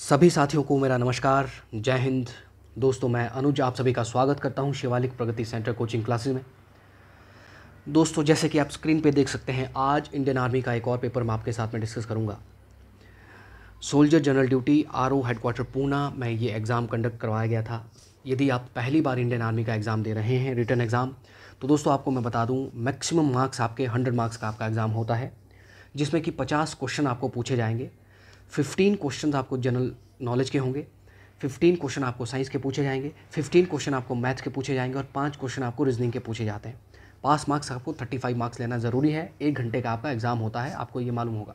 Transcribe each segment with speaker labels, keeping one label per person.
Speaker 1: सभी साथियों को मेरा नमस्कार जय हिंद दोस्तों मैं अनुज आप सभी का स्वागत करता हूं Shivalik Pragati centre coaching classes में दोस्तों जैसे कि आप स्क्रीन पे देख सकते हैं आज इंडियन आर्मी का एक और पेपर मैं आपके साथ में डिस्कस करूंगा soldier general duty R O headquarter Poona में ये एग्ज़ाम कंडक्ट करवाया गया था यदि आप पहली बार इंडियन आर्मी का एग्ज़ाम दे रहे हैं रिटर्न एग्ज़ाम तो दोस्तों आपको मैं बता दूं मैक्सिमम मार्क्स आपके हंड्रेड मार्क्स का आपका एग्ज़ाम होता है जिसमें कि पचास क्वेश्चन आपको पूछे जाएंगे फिफ्टीन क्वेश्चन आपको जनरल नॉलेज के होंगे फिफ्टीन क्वेश्चन आपको साइंस के पूछे जाएंगे फिफ्टीन क्वेश्चन आपको मैथ्स के पूछे जाएंगे और पाँच क्वेश्चन आपको रीजनिंग के पूछे जाते हैं पास मार्क्स आपको थर्टी फाइव मार्क्स लेना ज़रूरी है एक घंटे का आपका एग्ज़ाम होता है आपको ये मालूम होगा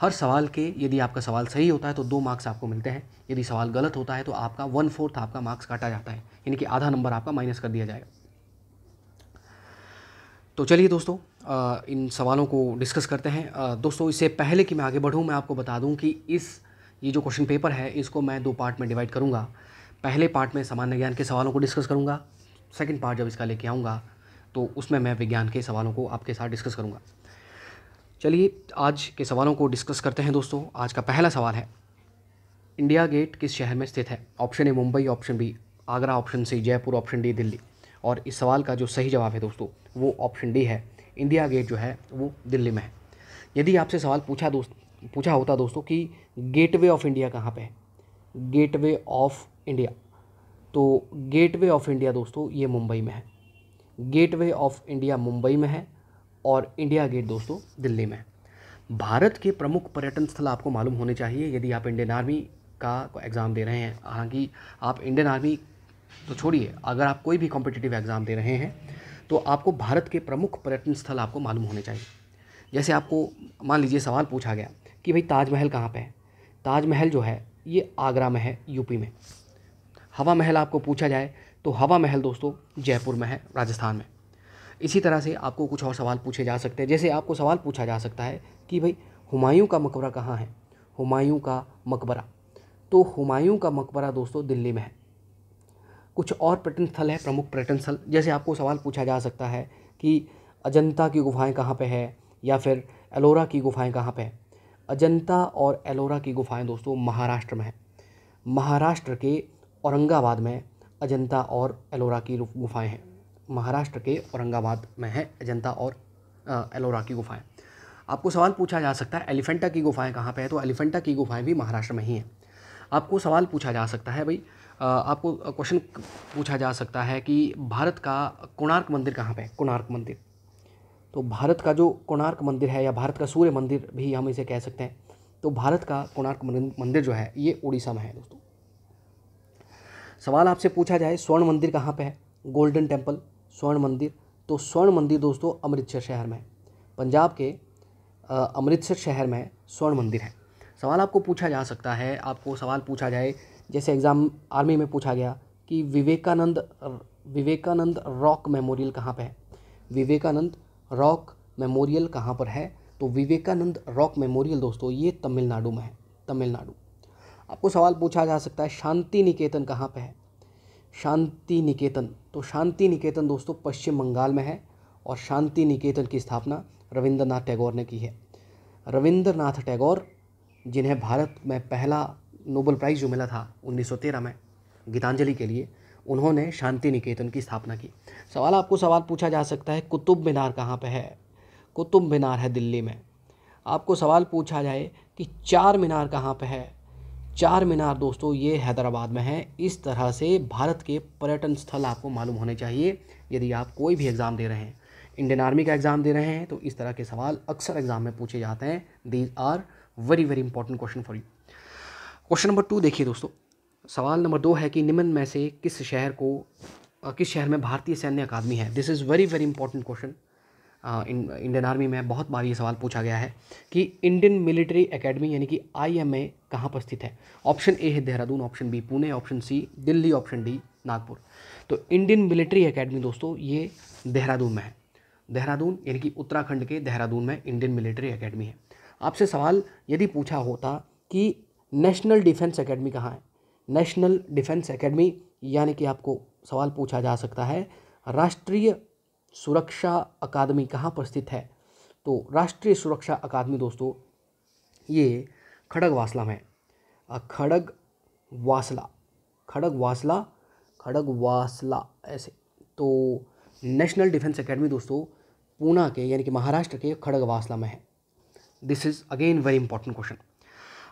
Speaker 1: हर सवाल के यदि आपका सवाल सही होता है तो दो मार्क्स आपको मिलते हैं यदि सवाल गलत होता है तो आपका वन फोर्थ आपका मार्क्स काटा जाता है यानी कि आधा नंबर आपका माइनस कर दिया जाएगा तो चलिए दोस्तों इन सवालों को डिस्कस करते हैं दोस्तों इससे पहले कि मैं आगे बढ़ूँ मैं आपको बता दूँ कि इस ये जो क्वेश्चन पेपर है इसको मैं दो पार्ट में डिवाइड करूँगा पहले पार्ट में सामान्य ज्ञान के सवालों को डिस्कस करूँगा सेकेंड पार्ट जब इसका लेके आऊँगा तो उसमें मैं विज्ञान के सवालों को आपके साथ डिस्कस करूँगा चलिए आज के सवालों को डिस्कस करते हैं दोस्तों आज का पहला सवाल है इंडिया गेट किस शहर में स्थित है option A Mumbai option B Agra option C Jaipur option D Delhi और इस सवाल का जो सही जवाब है दोस्तों वो ऑप्शन डी है इंडिया गेट जो है वो दिल्ली में है यदि आपसे सवाल पूछा दोस्त पूछा होता दोस्तों कि गेटवे ऑफ इंडिया कहाँ पे है गेटवे ऑफ इंडिया तो गेटवे ऑफ इंडिया दोस्तों ये मुंबई में है गेटवे ऑफ इंडिया मुंबई में है और इंडिया गेट दोस्तों दिल्ली में है भारत के प्रमुख पर्यटन स्थल आपको मालूम होने चाहिए यदि आप इंडियन आर्मी का एग्ज़ाम दे रहे हैं हालांकि आप इंडियन आर्मी तो छोड़िए अगर आप कोई भी कॉम्पिटिटिव एग्ज़ाम दे रहे हैं तो आपको भारत के प्रमुख पर्यटन स्थल आपको मालूम होने चाहिए जैसे आपको मान लीजिए सवाल पूछा गया कि भाई ताजमहल कहाँ पर है ताजमहल जो है ये आगरा में है यूपी में हवा महल आपको पूछा जाए तो हवा महल दोस्तों जयपुर में है राजस्थान में इसी तरह से आपको कुछ और सवाल पूछे जा सकते हैं जैसे आपको सवाल पूछा जा सकता है कि भाई हुमायूं का मकबरा कहाँ है हुमायूं का मकबरा तो हुमायूं का मकबरा दोस्तों दिल्ली में है कुछ और पर्यटन स्थल हैं प्रमुख पर्यटन स्थल जैसे आपको सवाल पूछा जा सकता है कि अजंता की गुफाएं कहाँ पे है या फिर एलोरा की गुफाएं कहाँ पे है अजंता और एलोरा की गुफाएं दोस्तों महाराष्ट्र में है महाराष्ट्र के औरंगाबाद में अजंता और एलोरा की गुफाएं हैं महाराष्ट्र के औरंगाबाद में है अजंता और एलोरा की गुफाएं आपको सवाल पूछा जा सकता है एलिफेंटा की गुफाएं कहाँ पे है तो एलिफेंटा की गुफाएं भी महाराष्ट्र में ही हैं आपको सवाल पूछा जा सकता है भाई आपको क्वेश्चन पूछा जा सकता है कि भारत का कोणार्क मंदिर कहाँ पे है कोणार्क मंदिर तो भारत का जो कोणार्क मंदिर है या भारत का सूर्य मंदिर भी हम इसे कह सकते हैं तो भारत का कोणार्क मंदिर जो है ये उड़ीसा में है दोस्तों सवाल आपसे पूछा जाए स्वर्ण मंदिर कहाँ पे है गोल्डन टेम्पल स्वर्ण मंदिर तो स्वर्ण मंदिर दोस्तों अमृतसर शहर में है पंजाब के अमृतसर शहर में स्वर्ण मंदिर है सवाल आपको पूछा जा सकता है आपको सवाल पूछा जाए जैसे एग्ज़ाम आर्मी में पूछा गया कि विवेकानंद विवेकानंद रॉक मेमोरियल कहाँ पर है विवेकानंद रॉक मेमोरियल कहाँ पर है तो विवेकानंद रॉक मेमोरियल दोस्तों ये तमिलनाडु में है तमिलनाडु आपको सवाल पूछा जा सकता है शांति निकेतन कहाँ पर है शांति निकेतन तो शांति निकेतन दोस्तों पश्चिम बंगाल में है और शांति निकेतन की स्थापना रविंद्रनाथ टैगोर ने की है रविंद्रनाथ टैगोर जिन्हें भारत में पहला नोबल प्राइज़ जो मिला था 1913 में गीतांजलि के लिए उन्होंने शांति निकेतन की स्थापना की सवाल आपको सवाल पूछा जा सकता है कुतुब मीनार कहाँ पर है कुतुब मीनार है दिल्ली में आपको सवाल पूछा जाए कि चार मीनार कहाँ पर है चार मीनार दोस्तों ये हैदराबाद में है इस तरह से भारत के पर्यटन स्थल आपको मालूम होने चाहिए यदि आप कोई भी एग्ज़ाम दे रहे हैं इंडियन आर्मी का एग्ज़ाम दे रहे हैं तो इस तरह के सवाल अक्सर एग्ज़ाम में पूछे जाते हैं these are very very important question for you question number two देखिए दोस्तों सवाल नंबर दो है कि निम्न में से किस शहर को किस शहर में भारतीय सैन्य अकादमी है this is very very important question Indian army में बहुत बार ये सवाल पूछा गया है कि इंडियन मिलिट्री एकेडमी यानी कि आई एम ए कहाँ पर स्थित है ऑप्शन ए है Dehradun option B Pune option C Delhi option D Nagpur तो इंडियन मिलिट्री एकेडमी दोस्तों ये देहरादून में है देहरादून यानी कि उत्तराखंड के देहरादून में इंडियन मिलिट्री एकेडमी है आपसे सवाल यदि पूछा होता कि नेशनल डिफेंस एकेडमी कहाँ है नेशनल डिफेंस एकेडमी यानी कि आपको सवाल पूछा जा सकता है राष्ट्रीय सुरक्षा अकादमी कहाँ पर स्थित है तो राष्ट्रीय सुरक्षा अकादमी दोस्तों ये खड़ग वासला में खड़ग वासला खड़ग वासला खड़ग वासला ऐसे तो नेशनल डिफेंस एकेडमी दोस्तों पूना के यानी कि महाराष्ट्र के खड़ग वासला में है this is again very important question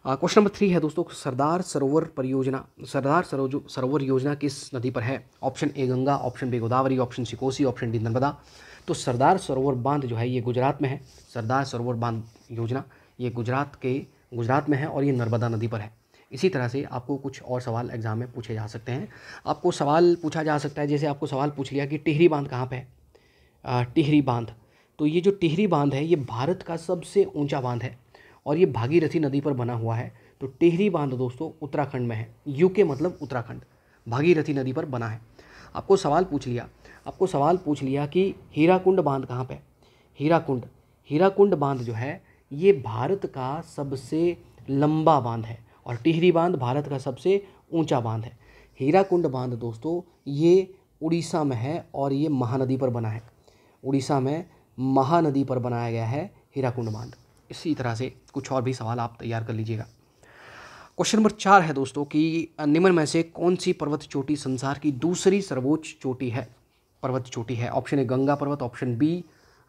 Speaker 1: question number three है दोस्तों सरदार सरोवर परियोजना सरदार सरो सरोवर योजना किस नदी पर है option A Ganga option B Godavari option C Kosi option D Narmada तो सरदार सरोवर बांध जो है ये गुजरात में है सरदार सरोवर बांध योजना ये गुजरात के गुजरात में है और ये नर्मदा नदी पर है इसी तरह से आपको कुछ और सवाल एग्जाम में पूछे जा सकते हैं आपको सवाल पूछा जा सकता है जैसे आपको सवाल पूछ लिया कि टिहरी बांध कहाँ पर है टिहरी बांध तो ये जो टिहरी बांध है ये भारत का सबसे ऊंचा बांध है और ये भागीरथी नदी पर बना हुआ है तो टेहरी बांध दोस्तों उत्तराखंड में है यूके मतलब उत्तराखंड भागीरथी नदी पर बना है आपको सवाल पूछ लिया आपको सवाल पूछ लिया कि हीराकुंड बांध कहाँ पे हीराकुंड हीराकुंड बांध जो है ये भारत का सबसे लंबा बांध है और टिहरी बांध भारत का सबसे ऊंचा बांध है हीराकुंड बांध दोस्तों ये उड़ीसा में है और ये महानदी पर बना है उड़ीसा में महानदी पर बनाया गया है हीराकुंड बांध इसी तरह से कुछ और भी सवाल आप तैयार कर लीजिएगा क्वेश्चन नंबर चार है दोस्तों कि निम्न में से कौन सी पर्वत चोटी संसार की दूसरी सर्वोच्च चोटी है पर्वत चोटी है option A Ganga Parvat option B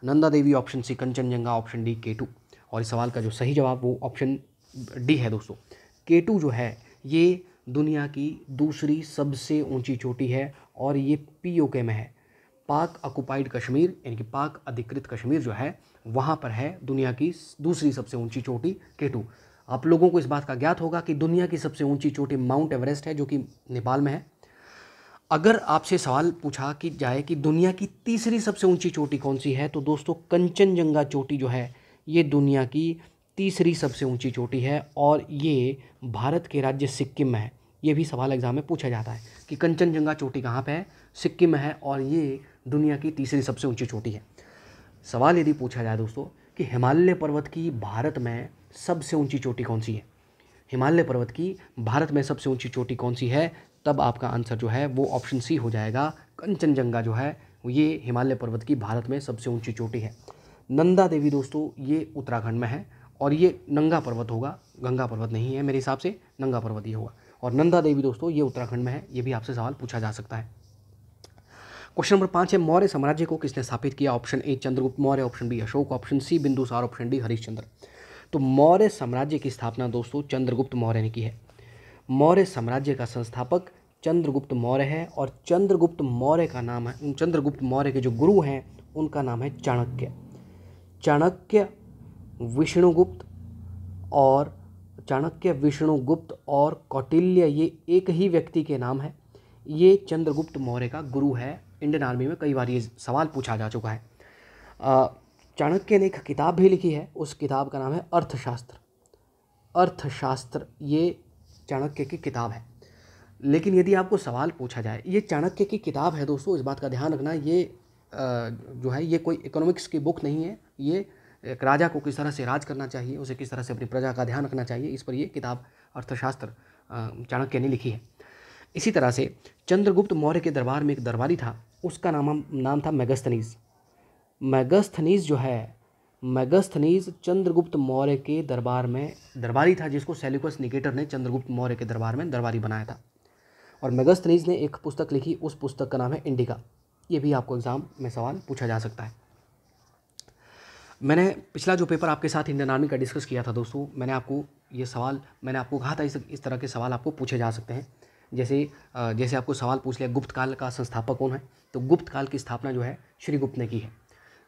Speaker 1: Nanda Devi option C Kanchenjunga option D K two और इस सवाल का जो सही जवाब वो ऑप्शन डी है दोस्तों केटू जो है ये दुनिया की दूसरी सबसे ऊंची चोटी है और ये पी में है पाक अकुपाइड कश्मीर यानी कि पाक अधिकृत कश्मीर जो है वहाँ पर है दुनिया की दूसरी सबसे ऊंची चोटी केटू आप लोगों को इस बात का ज्ञात होगा कि दुनिया की सबसे ऊंची चोटी माउंट एवरेस्ट है जो कि नेपाल में है अगर आपसे सवाल पूछा कि जाए कि दुनिया की तीसरी सबसे ऊंची चोटी कौन सी है तो दोस्तों कंचनजंगा चोटी जो है ये दुनिया की तीसरी सबसे ऊंची चोटी है और ये भारत के राज्य सिक्किम में है ये भी सवाल एग्ज़ाम में पूछा जाता है कि कंचनजंगा चोटी कहाँ पर है सिक्किम में है और ये दुनिया की तीसरी सबसे ऊंची चोटी है सवाल यदि पूछा जाए दोस्तों कि हिमालय पर्वत की भारत में सबसे ऊंची चोटी कौन सी है हिमालय पर्वत की भारत में सबसे ऊंची चोटी कौन सी है तब आपका आंसर जो है वो ऑप्शन सी हो जाएगा कंचनजंगा जो है ये हिमालय पर्वत की भारत में सबसे ऊंची चोटी है नंदा देवी दोस्तों ये उत्तराखंड में है और ये नंगा पर्वत होगा गंगा पर्वत नहीं है मेरे हिसाब से नंगा पर्वत ये होगा और नंदा देवी दोस्तों ये उत्तराखंड में है ये भी आपसे सवाल पूछा जा सकता है क्वेश्चन नंबर पाँच है मौर्य साम्राज्य को किसने स्थापित किया option A Chandragupta Maurya option B Ashoka option C Bindusara option D Harishchandra तो मौर्य साम्राज्य की स्थापना दोस्तों चंद्रगुप्त मौर्य ने की है मौर्य साम्राज्य का संस्थापक चंद्रगुप्त मौर्य है और चंद्रगुप्त मौर्य का नाम है चंद्रगुप्त मौर्य के जो गुरु हैं उनका नाम है चाणक्य चाणक्य विष्णुगुप्त और चाणक्य विष्णुगुप्त और कौटिल्य ये एक ही व्यक्ति के नाम है ये चंद्रगुप्त मौर्य का गुरु है इंडियन आर्मी में कई बार ये सवाल पूछा जा चुका है चाणक्य ने एक किताब भी लिखी है उस किताब का नाम है अर्थशास्त्र अर्थशास्त्र ये चाणक्य की किताब है लेकिन यदि आपको सवाल पूछा जाए ये चाणक्य की किताब है दोस्तों इस बात का ध्यान रखना ये जो है ये कोई इकोनॉमिक्स की बुक नहीं है ये एक राजा को किस तरह से राज करना चाहिए उसे किस तरह से अपनी प्रजा का ध्यान रखना चाहिए इस पर ये किताब अर्थशास्त्र चाणक्य ने लिखी है इसी तरह से चंद्रगुप्त मौर्य के दरबार में एक दरबारी था उसका नाम नाम था मैगस्थनीज़ मेगस्थनीज जो है मेगस्थनीज चंद्रगुप्त मौर्य के दरबार में दरबारी था जिसको सेल्यूकस निकेटर ने चंद्रगुप्त मौर्य के दरबार में दरबारी बनाया था और मेगस्थनीज ने एक पुस्तक लिखी उस पुस्तक का नाम है इंडिका ये भी आपको एग्ज़ाम में सवाल पूछा जा सकता है मैंने पिछला जो पेपर आपके साथ इंडियन आर्मी का डिस्कस किया था दोस्तों मैंने आपको ये सवाल मैंने आपको कहा था इस इस तरह के सवाल आपको पूछे जा सकते हैं जैसे जैसे आपको सवाल पूछ लिया गुप्त काल का संस्थापक कौन है तो गुप्त काल की स्थापना जो है श्रीगुप्त ने की है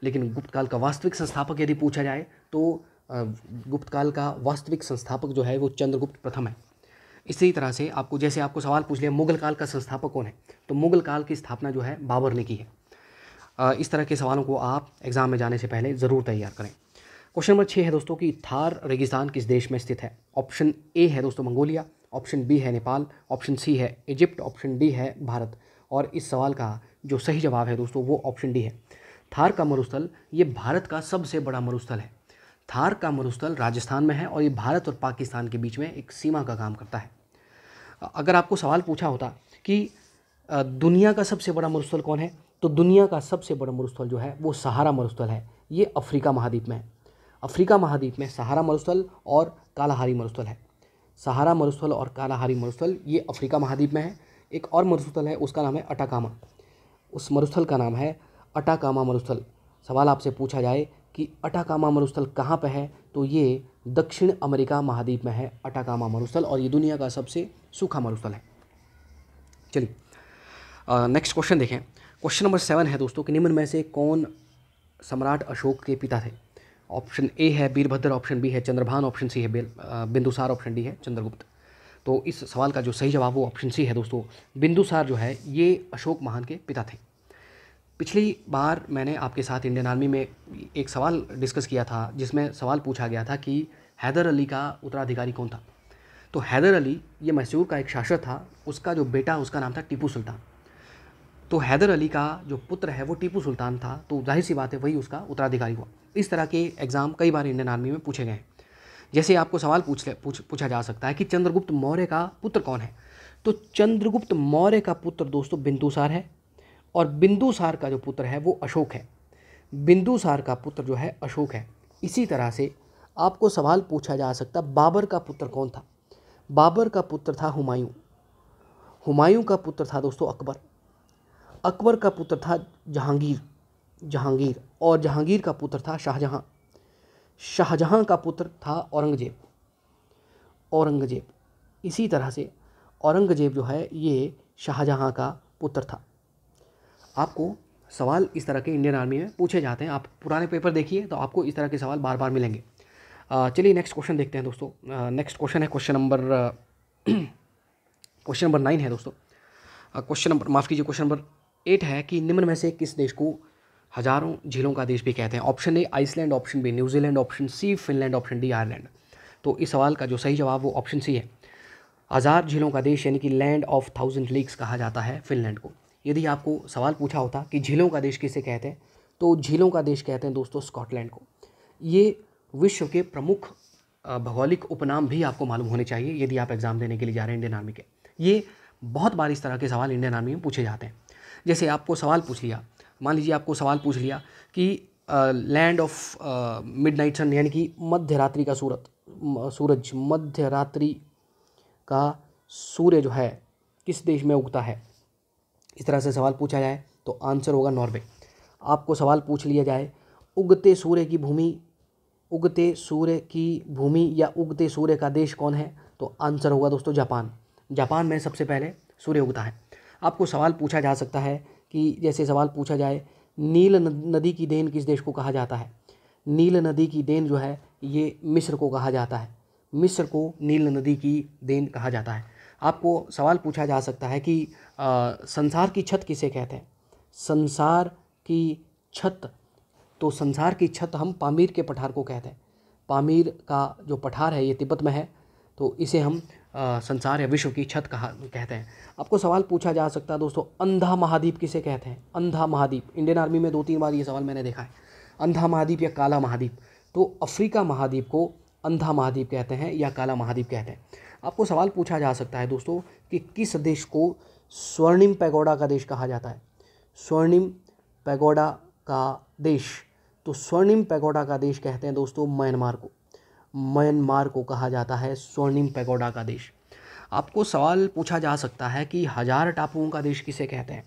Speaker 1: लेकिन गुप्त काल का वास्तविक संस्थापक यदि पूछा जाए तो गुप्त काल का वास्तविक संस्थापक जो है वो चंद्रगुप्त प्रथम है इसी तरह से आपको जैसे आपको सवाल पूछ लिया मुगल काल का संस्थापक कौन है तो मुगल काल की स्थापना जो है बाबर ने की है इस तरह के सवालों को आप एग्ज़ाम में जाने से पहले ज़रूर तैयार करें क्वेश्चन नंबर छः है दोस्तों कि थार रेगिस्तान किस देश में स्थित है ऑप्शन ए है दोस्तों मंगोलिया ऑप्शन बी है नेपाल ऑप्शन सी है इजिप्ट ऑप्शन डी है भारत और इस सवाल का जो सही जवाब है दोस्तों वो ऑप्शन डी है थार का मरुस्थल ये भारत का सबसे बड़ा मरुस्थल है थार का मरुस्थल राजस्थान में है और ये भारत और पाकिस्तान के बीच में एक सीमा का काम करता है अगर आपको सवाल पूछा होता कि दुनिया का सबसे बड़ा मरुस्थल कौन है तो दुनिया का सबसे बड़ा मरुस्थल जो है वो सहारा मरुस्थल है ये अफ्रीका महाद्वीप में है अफ्रीका महाद्वीप में सहारा मरुस्थल और कालाहारी मरुस्थल है सहारा मरुस्थल और कालाहारी मरुस्थल ये अफ्रीका महाद्वीप में है एक और मरुस्थल है उसका नाम है अटाकामा उस मरुस्थल का नाम है अटाकामा मरुस्थल सवाल आपसे पूछा जाए कि अटाकामा मरुस्थल कहाँ पर है तो ये दक्षिण अमेरिका महाद्वीप में है अटाकामा मरुस्थल और ये दुनिया का सबसे सूखा मरुस्थल है चलिए नेक्स्ट क्वेश्चन देखें क्वेश्चन नंबर सेवन है दोस्तों कि निम्न में से कौन सम्राट अशोक के पिता थे ऑप्शन ए है वीरभद्र ऑप्शन बी है चंद्रभान ऑप्शन सी है बिंदुसार ऑप्शन डी है चंद्रगुप्त तो इस सवाल का जो सही जवाब वो ऑप्शन सी है दोस्तों बिंदुसार जो है ये अशोक महान के पिता थे पिछली बार मैंने आपके साथ इंडियन आर्मी में एक सवाल डिस्कस किया था जिसमें सवाल पूछा गया था कि हैदर अली का उत्तराधिकारी कौन था तो हैदर अली ये मैसूर का एक शासक था उसका जो बेटा उसका नाम था टीपू सुल्तान तो हैदर अली का जो पुत्र है वो टीपू सुल्तान था तो जाहिर सी बात है वही उसका उत्तराधिकारी हुआ इस तरह के एग्ज़ाम कई बार इंडियन आर्मी में पूछे गए हैं जैसे आपको सवाल पूछ ले पूछ पूछा जा सकता है कि चंद्रगुप्त मौर्य का पुत्र कौन है तो चंद्रगुप्त मौर्य का पुत्र दोस्तों बिंदुसार है और बिंदुसार का जो पुत्र है वो अशोक है बिंदुसार का पुत्र जो है अशोक है इसी तरह से आपको सवाल पूछा जा सकता बाबर का पुत्र कौन था बाबर का पुत्र था हुमायूं हुमायूं का पुत्र था दोस्तों अकबर अकबर का पुत्र था जहांगीर जहांगीर और जहांगीर का पुत्र था शाहजहाँ शाहजहाँ का पुत्र था औरंगजेब औरंगजेब इसी तरह से औरंगजेब जो है ये शाहजहाँ का पुत्र था आपको सवाल इस तरह के इंडियन आर्मी में पूछे जाते हैं आप पुराने पेपर देखिए तो आपको इस तरह के सवाल बार बार मिलेंगे चलिए नेक्स्ट क्वेश्चन देखते हैं दोस्तों नेक्स्ट क्वेश्चन है question number question number nine है दोस्तों क्वेश्चन नंबर माफ़ कीजिए क्वेश्चन नंबर एट है कि निम्न में से किस देश को हजारों झीलों का देश भी कहते हैं option A Iceland option B New Zealand option C Finland option D Ireland तो इस सवाल का जो सही जवाब वो ऑप्शन सी है हज़ार झीलों का देश यानी कि लैंड ऑफ थाउजेंड लेक्स कहा जाता है फिनलैंड को यदि आपको सवाल पूछा होता कि झीलों का देश किसे कहते हैं तो झीलों का देश कहते हैं दोस्तों स्कॉटलैंड को ये विश्व के प्रमुख भौगोलिक उपनाम भी आपको मालूम होने चाहिए यदि आप एग्ज़ाम देने के लिए जा रहे हैं इंडियन आर्मी के ये बहुत बार इस तरह के सवाल इंडियन आर्मी में पूछे जाते हैं जैसे आपको सवाल पूछ लिया मान लीजिए आपको सवाल पूछ लिया कि land of midnight sun यानी कि मध्य रात्रि का सूरत सूरज मध्य रात्रि का सूर्य जो है किस देश में उगता है इस तरह से सवाल पूछा जाए तो आंसर होगा नॉर्वे आपको सवाल पूछ लिया जाए उगते सूर्य की भूमि उगते सूर्य की भूमि या उगते सूर्य का देश कौन है तो आंसर होगा दोस्तों जापान जापान में सबसे पहले सूर्य उगता है आपको सवाल पूछा जा सकता है कि जैसे सवाल पूछा जाए नील नदी की देन किस देश को कहा जाता है नील नदी की देन जो है ये मिस्र को कहा जाता है मिस्र को नील नदी की देन कहा जाता है आपको सवाल पूछा जा सकता है कि आ, संसार की छत किसे कहते हैं संसार की छत तो संसार की छत हम पामीर के पठार को कहते हैं पामीर का जो पठार है ये तिब्बत में है तो इसे हम संसार या विश्व की छत कहा कहते हैं आपको सवाल पूछा जा सकता है दोस्तों अंधा महाद्वीप किसे कहते हैं अंधा महाद्वीप इंडियन आर्मी में दो तीन बार ये सवाल मैंने देखा है अंधा महाद्वीप या काला महाद्वीप तो अफ्रीका महाद्वीप को अंधा महाद्वीप कहते हैं या काला महाद्वीप कहते हैं आपको सवाल पूछा जा सकता है दोस्तों कि किस देश को स्वर्णिम पैगोडा का देश कहा जाता है स्वर्णिम पैगोडा का देश तो स्वर्णिम पैगोडा का देश कहते हैं दोस्तों म्यांमार को म्यांमार को कहा जाता है स्वर्णिम पैगोडा का देश आपको सवाल पूछा जा सकता है कि हज़ार टापुओं का देश किसे कहते हैं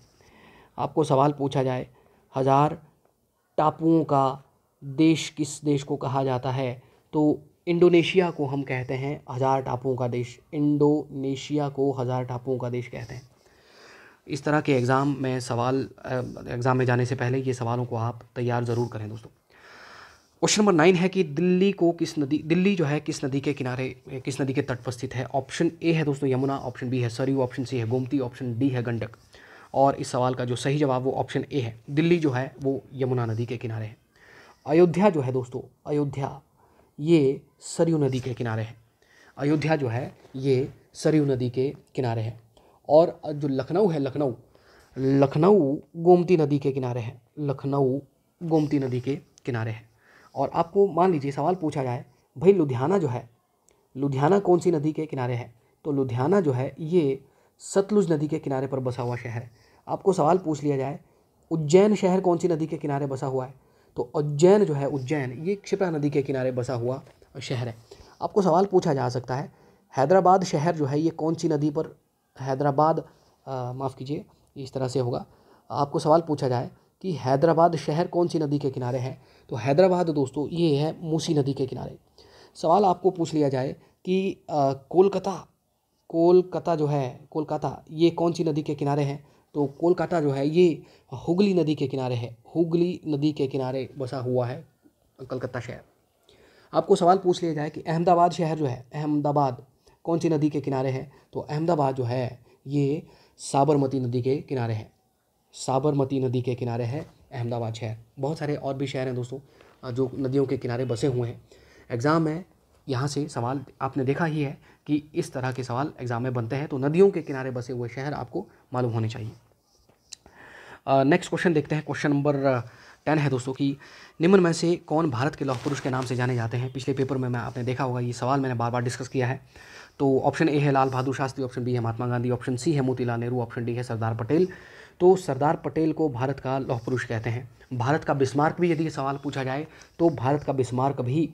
Speaker 1: आपको सवाल पूछा जाए हज़ार टापुओं का देश किस देश को कहा जाता है तो इंडोनेशिया को हम कहते हैं हज़ार टापुओं का देश इंडोनेशिया को हज़ार टापुओं का देश कहते हैं इस तरह के एग्ज़ाम में सवाल एग्ज़ाम में जाने से पहले ये सवालों को आप तैयार ज़रूर करें दोस्तों क्वेश्चन नंबर नाइन है कि दिल्ली को किस नदी दिल्ली जो है किस नदी के किनारे किस नदी के तट पर स्थित है ऑप्शन ए है दोस्तों यमुना ऑप्शन बी है सरयू ऑप्शन सी है गोमती ऑप्शन डी है गंडक और इस सवाल का जो सही जवाब वो ऑप्शन ए है दिल्ली जो है वो यमुना नदी के किनारे है अयोध्या जो है दोस्तों अयोध्या ये सरयू नदी के किनारे है अयोध्या जो है ये सरयू नदी के किनारे है और जो लखनऊ है लखनऊ लखनऊ गोमती नदी के किनारे है लखनऊ गोमती नदी के किनारे है और आपको मान लीजिए सवाल पूछा जाए भाई लुधियाना जो है लुधियाना कौन सी नदी के किनारे है तो लुधियाना जो है ये सतलुज नदी के किनारे पर बसा हुआ शहर है आपको सवाल पूछ लिया जाए उज्जैन शहर कौन सी नदी के किनारे बसा हुआ है तो उज्जैन जो है उज्जैन ये क्षिप्रा नदी के किनारे बसा हुआ शहर है आपको सवाल पूछा जा सकता है हैदराबाद शहर जो है ये कौन सी नदी पर हैदराबाद माफ़ कीजिए इस तरह से होगा आपको सवाल पूछा जाए कि हैदराबाद शहर कौन सी नदी के किनारे है तो हैदराबाद दोस्तों ये है मूसी नदी के किनारे सवाल आपको पूछ लिया जाए कि कोलकाता कोलकाता जो है कोलकाता ये कौन सी नदी के किनारे हैं तो कोलकाता जो है ये हुगली नदी के किनारे है हुगली नदी के किनारे बसा हुआ है कलकत्ता शहर आपको सवाल पूछ लिया जाए कि अहमदाबाद शहर जो है अहमदाबाद कौन सी नदी के किनारे है तो अहमदाबाद जो है ये साबरमती नदी के किनारे है साबरमती नदी के किनारे है अहमदाबाद शहर बहुत सारे और भी शहर हैं दोस्तों जो नदियों के किनारे बसे हुए हैं एग्ज़ाम में यहाँ से सवाल आपने देखा ही है कि इस तरह के सवाल एग्ज़ाम में बनते हैं तो नदियों के किनारे बसे हुए शहर आपको मालूम होने चाहिए नेक्स्ट क्वेश्चन देखते हैं क्वेश्चन नंबर टेन है दोस्तों कि निम्न में से कौन भारत के लौह पुरुष के नाम से जाने जाते हैं पिछले पेपर में मैं आपने देखा होगा ये सवाल मैंने बार बार डिस्कस किया है तो ऑप्शन ए है लाल बहादुर शास्त्री ऑप्शन बी है महात्मा गांधी ऑप्शन सी है मोतीलाल नेहरू ऑप्शन डी है सरदार पटेल तो सरदार पटेल को भारत का लौह पुरुष कहते हैं भारत का बिस्मार्क भी यदि सवाल पूछा जाए तो भारत का बिस्मार्क भी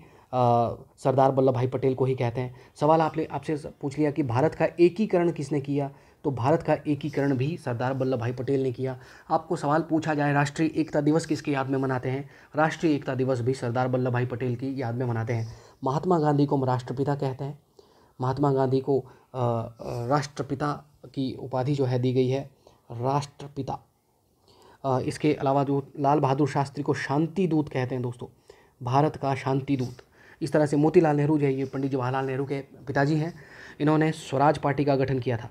Speaker 1: सरदार वल्लभ भाई पटेल को ही कहते हैं सवाल आपने आपसे पूछ लिया कि भारत का एकीकरण किसने किया तो भारत का एकीकरण भी सरदार वल्लभ भाई पटेल ने किया आपको सवाल पूछा जाए राष्ट्रीय एकता दिवस किसकी याद में मनाते हैं राष्ट्रीय एकता दिवस भी सरदार वल्लभ भाई पटेल की याद में मनाते हैं महात्मा गांधी को हम राष्ट्रपिता कहते हैं महात्मा गांधी को राष्ट्रपिता की उपाधि जो है दी गई है राष्ट्रपिता इसके अलावा जो लाल बहादुर शास्त्री को शांति दूत कहते हैं दोस्तों भारत का शांति दूत इस तरह से मोतीलाल नेहरू जो है ये पंडित जवाहरलाल नेहरू के पिताजी हैं इन्होंने स्वराज पार्टी का गठन किया था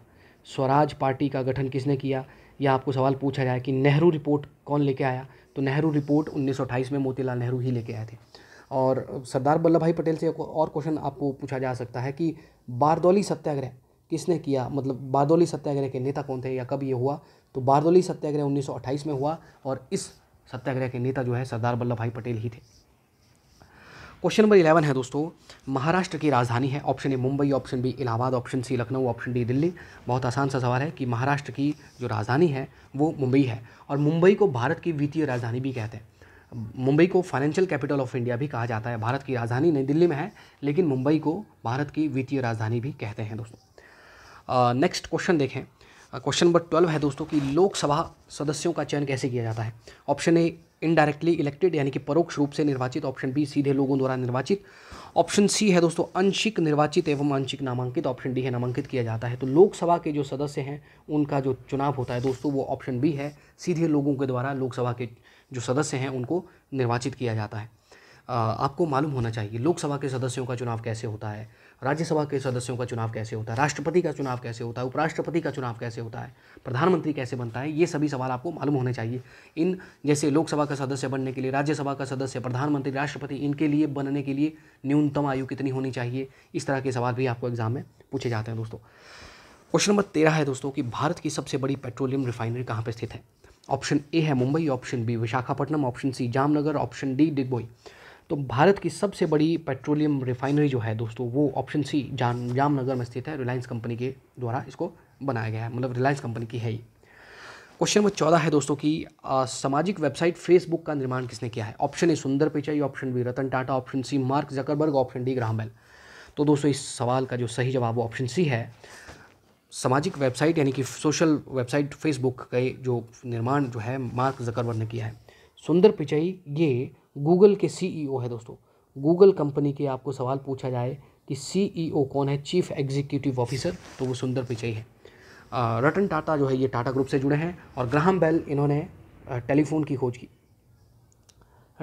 Speaker 1: स्वराज पार्टी का गठन किसने किया या आपको सवाल पूछा जाए कि नेहरू रिपोर्ट कौन लेके आया तो नेहरू रिपोर्ट 1928 में मोतीलाल नेहरू ही लेके आए थे और सरदार वल्लभ भाई पटेल से और क्वेश्चन आपको पूछा जा सकता है कि बारदौली सत्याग्रह किसने किया मतलब बारदौली सत्याग्रह के नेता कौन थे या कब ये हुआ तो बारदौली सत्याग्रह 1928 में हुआ और इस सत्याग्रह के नेता जो है सरदार वल्लभ भाई पटेल ही थे क्वेश्चन नंबर इलेवन है दोस्तों महाराष्ट्र की राजधानी है option A Mumbai option B Allahabad option C Lucknow option D Delhi बहुत आसान सा सवाल है कि महाराष्ट्र की जो राजधानी है वो मुंबई है और मुंबई को भारत की वित्तीय राजधानी भी कहते हैं मुंबई को फाइनेंशियल कैपिटल ऑफ इंडिया भी कहा जाता है भारत की राजधानी नई दिल्ली में है लेकिन मुंबई को भारत की वित्तीय राजधानी भी कहते हैं दोस्तों नेक्स्ट क्वेश्चन देखें क्वेश्चन नंबर ट्वेल्व है दोस्तों कि लोकसभा सदस्यों का चयन कैसे किया जाता है ऑप्शन ए इनडायरेक्टली इलेक्टेड यानी कि परोक्ष रूप से निर्वाचित ऑप्शन बी सीधे लोगों द्वारा निर्वाचित ऑप्शन सी है दोस्तों अंशिक निर्वाचित एवं आंशिक नामांकित ऑप्शन डी है नामांकित किया जाता है तो लोकसभा के जो सदस्य हैं उनका जो चुनाव होता है दोस्तों वो ऑप्शन बी है सीधे लोगों के द्वारा लोकसभा के जो सदस्य हैं उनको निर्वाचित किया जाता है आपको मालूम होना चाहिए लोकसभा के सदस्यों का चुनाव कैसे होता है राज्यसभा के सदस्यों का चुनाव कैसे होता है राष्ट्रपति का चुनाव कैसे होता है उपराष्ट्रपति का चुनाव कैसे होता है प्रधानमंत्री कैसे बनता है ये सभी सवाल आपको मालूम होने चाहिए इन जैसे लोकसभा का सदस्य बनने के लिए राज्यसभा का सदस्य प्रधानमंत्री राष्ट्रपति इनके लिए बनने के लिए न्यूनतम आयु कितनी होनी चाहिए इस तरह के सवाल भी आपको एग्जाम में पूछे जाते हैं दोस्तों क्वेश्चन नंबर तेरह है दोस्तों कि भारत की सबसे बड़ी पेट्रोलियम रिफाइनरी कहाँ पर स्थित है ऑप्शन ए है Mumbai option B Visakhapatnam option C Jamnagar option D Digboi तो भारत की सबसे बड़ी पेट्रोलियम रिफाइनरी जो है दोस्तों वो ऑप्शन सी जाम जामनगर में स्थित है रिलायंस कंपनी के द्वारा इसको बनाया गया है मतलब रिलायंस कंपनी की है ये क्वेश्चन नंबर चौदह है दोस्तों की आ, सामाजिक वेबसाइट फेसबुक का निर्माण किसने किया है option A Sundar Pichai option B Ratan Tata option C Mark Zuckerberg option D Graham Bell तो दोस्तों इस सवाल का जो सही जवाब वो ऑप्शन सी है सामाजिक वेबसाइट यानी कि सोशल वेबसाइट फेसबुक का जो निर्माण जो है मार्क जकरवर ने किया है सुंदर पिचाई ये गूगल के सीईओ e है दोस्तों गूगल कंपनी के आपको सवाल पूछा जाए कि सीईओ e कौन है चीफ एग्जीक्यूटिव ऑफिसर तो वो सुंदर पिचाई है रतन टाटा जो है ये टाटा ग्रुप से जुड़े हैं और ग्राहम बेल इन्होंने टेलीफोन की खोज की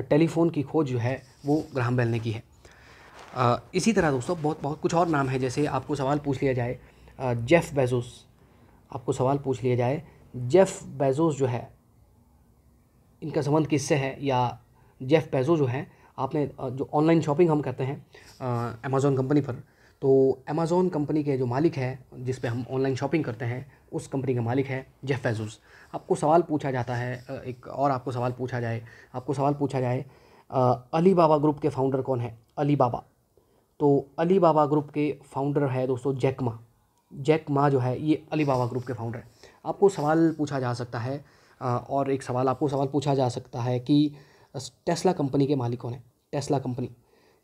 Speaker 1: टेलीफोन की खोज जो है वो ग्राहम बेल ने की है इसी तरह दोस्तों बहुत बहुत कुछ और नाम है जैसे आपको सवाल पूछ लिया जाए जेफ़ बेजोस आपको सवाल पूछ लिया जाए जेफ़ बेजोस जो है इनका संबंध किससे है या जेफ़ बेजोस जो है आपने जो ऑनलाइन शॉपिंग हम करते हैं अमेज़ोन कंपनी पर तो अमेज़ोन कंपनी के जो मालिक है जिस पे हम ऑनलाइन शॉपिंग करते हैं उस कंपनी का मालिक है जेफ बेजोस आपको सवाल पूछा जाता है एक और आपको सवाल पूछा जाए आपको सवाल पूछा जाए अली बाबा ग्रुप के फाउंडर कौन है अली बाबा तो अली बाबा ग्रुप के फाउंडर है दोस्तों जैकमा जैक मा जो है ये अलीबाबा ग्रुप के फाउंडर हैं आपको सवाल पूछा जा सकता है और एक सवाल आपको सवाल पूछा जा सकता है कि टेस्ला कंपनी के मालिक कौन है टेस्ला कंपनी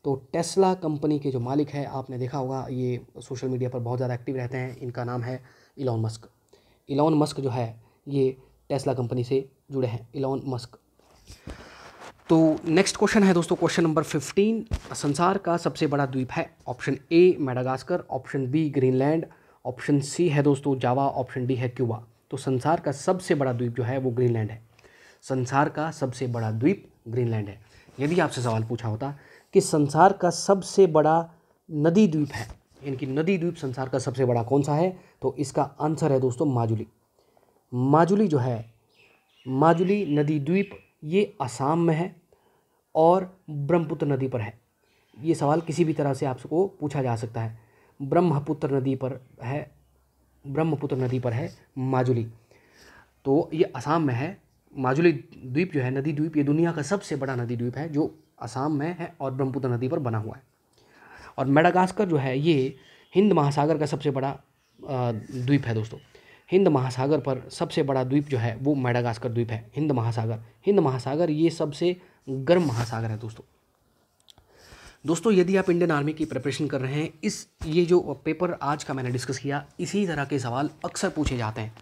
Speaker 1: तो टेस्ला कंपनी के जो मालिक है आपने देखा होगा ये सोशल मीडिया पर बहुत ज़्यादा एक्टिव रहते हैं इनका नाम है इलॉन मस्क इलॉन मस्क जो है ये टेस्ला कंपनी से जुड़े हैं इलॉन मस्क तो नेक्स्ट क्वेश्चन है दोस्तों क्वेश्चन नंबर फिफ्टीन संसार का सबसे बड़ा द्वीप है option A Madagascar option B Greenland option C है दोस्तों जावा ऑप्शन डी है क्यूबा तो संसार का सबसे बड़ा द्वीप जो है वो ग्रीनलैंड है संसार का सबसे बड़ा द्वीप ग्रीनलैंड है यदि आपसे सवाल पूछा होता कि संसार का सबसे बड़ा नदी द्वीप है इनकी नदी द्वीप संसार का सबसे बड़ा कौन सा है तो इसका आंसर है दोस्तों माजुली माजुली जो है माजुली नदी द्वीप ये असम में है और ब्रह्मपुत्र नदी पर है ये सवाल किसी भी तरह से आपको पूछा जा सकता है ब्रह्मपुत्र नदी पर है ब्रह्मपुत्र नदी पर है माजुली तो ये असम में है माजुली द्वीप जो है नदी द्वीप ये दुनिया का सबसे बड़ा नदी द्वीप है जो असम में है और ब्रह्मपुत्र नदी पर बना हुआ है और मेडागास्कर जो है ये हिंद महासागर का सबसे बड़ा द्वीप है दोस्तों हिंद महासागर पर सबसे बड़ा द्वीप जो है वो मेडागास्कर द्वीप है हिंद महासागर हिंद महासागर ये सबसे गर्म महासागर है दोस्तों दोस्तों यदि आप इंडियन आर्मी की प्रिपरेशन कर रहे हैं इस ये जो पेपर आज का मैंने डिस्कस किया इसी तरह के सवाल अक्सर पूछे जाते हैं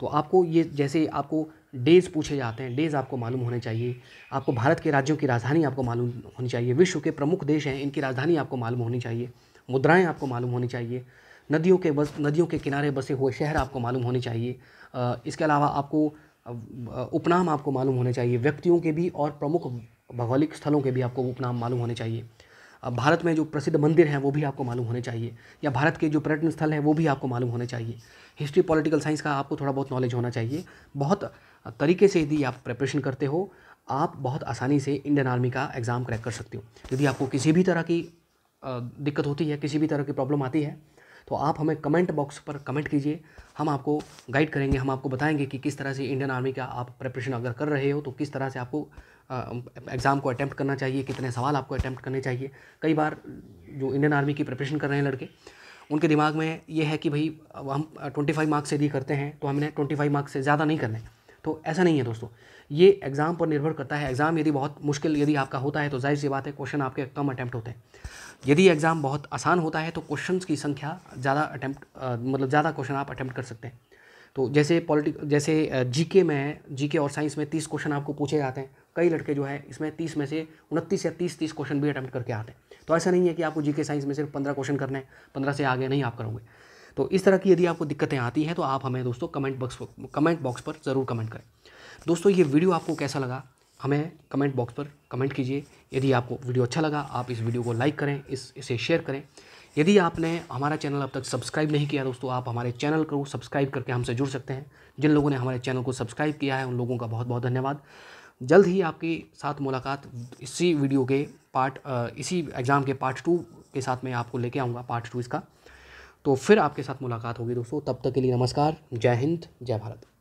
Speaker 1: तो आपको ये जैसे आपको डेज़ पूछे जाते हैं डेज़ आपको मालूम होने चाहिए आपको भारत के राज्यों की राजधानी आपको मालूम होनी चाहिए विश्व के प्रमुख देश हैं इनकी राजधानी आपको मालूम होनी चाहिए मुद्राएं आपको मालूम होनी चाहिए नदियों के बस नदियों के किनारे बसे हुए शहर आपको मालूम होने चाहिए इसके अलावा आपको उपनाम आपको मालूम होने चाहिए व्यक्तियों के भी और प्रमुख भौगोलिक स्थलों के भी आपको उपनाम मालूम होने चाहिए भारत में जो प्रसिद्ध मंदिर हैं वो भी आपको मालूम होने चाहिए या भारत के जो पर्यटन स्थल हैं वो भी आपको मालूम होने चाहिए हिस्ट्री पॉलिटिकल साइंस का आपको थोड़ा बहुत नॉलेज होना चाहिए बहुत तरीके से यदि आप प्रिपरेशन करते हो आप बहुत आसानी से इंडियन आर्मी का एग्ज़ाम क्रैक कर सकते हो यदि आपको किसी भी तरह की दिक्कत होती है किसी भी तरह की प्रॉब्लम आती है तो आप हमें कमेंट बॉक्स पर कमेंट कीजिए हम आपको गाइड करेंगे हम आपको बताएंगे कि किस तरह से इंडियन आर्मी का आप प्रिपरेशन अगर कर रहे हो तो किस तरह से आपको एग्ज़ाम को अटैम्प्ट करना चाहिए कितने सवाल आपको अटैम्प्ट करने चाहिए कई बार जो इंडियन आर्मी की प्रिपरेशन कर रहे हैं लड़के उनके दिमाग में ये है कि भाई हम ट्वेंटी फाइव मार्क्स यदि करते हैं तो हमने ट्वेंटी फाइव मार्क्स से ज़्यादा नहीं करने तो ऐसा नहीं है दोस्तों ये एग्ज़ाम पर निर्भर करता है एग्ज़ाम यदि बहुत मुश्किल यदि आपका होता है तो जाहिर सी बात है क्वेश्चन आपके कम अटैम्प्ट होते हैं यदि एग्ज़ाम बहुत आसान होता है तो क्वेश्चन की संख्या ज़्यादा अटैम्प्ट मतलब ज़्यादा क्वेश्चन आप अटैम्प्ट कर सकते हैं तो जैसे पॉलिटिक जैसे जीके में जीके और साइंस में तीस क्वेश्चन आपको पूछे जाते हैं कई लड़के जो है इसमें तीस में से उनतीस या तीस तीस क्वेश्चन भी अटैम्प्ट करके आते हैं तो ऐसा नहीं है कि आपको जीके साइंस में सिर्फ पंद्रह क्वेश्चन करने हैं पंद्रह से आगे नहीं आप करोगे तो इस तरह की यदि आपको दिक्कतें आती हैं तो आप हमें दोस्तों कमेंट बॉक्स कमेंट बॉक्स पर ज़रूर कमेंट करें दोस्तों ये वीडियो आपको कैसा लगा हमें कमेंट बॉक्स पर कमेंट कीजिए यदि आपको वीडियो अच्छा लगा आप इस वीडियो को लाइक करें इस इसे शेयर करें यदि आपने हमारा चैनल अब तक सब्सक्राइब नहीं किया दोस्तों आप हमारे चैनल को सब्सक्राइब करके हमसे जुड़ सकते हैं जिन लोगों ने हमारे चैनल को सब्सक्राइब किया है उन लोगों का बहुत बहुत धन्यवाद जल्द ही आपकी साथ मुलाकात इसी वीडियो के पार्ट इसी एग्ज़ाम के पार्ट टू के साथ मैं आपको लेके आऊँगा पार्ट टू इसका तो फिर आपके साथ मुलाकात होगी दोस्तों तब तक के लिए नमस्कार जय हिंद जय भारत